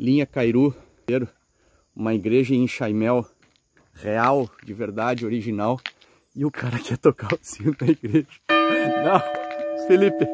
linha Cairu, uma igreja em Chaimel, real, de verdade, original, e o cara quer tocar o sino da igreja. Não, Felipe.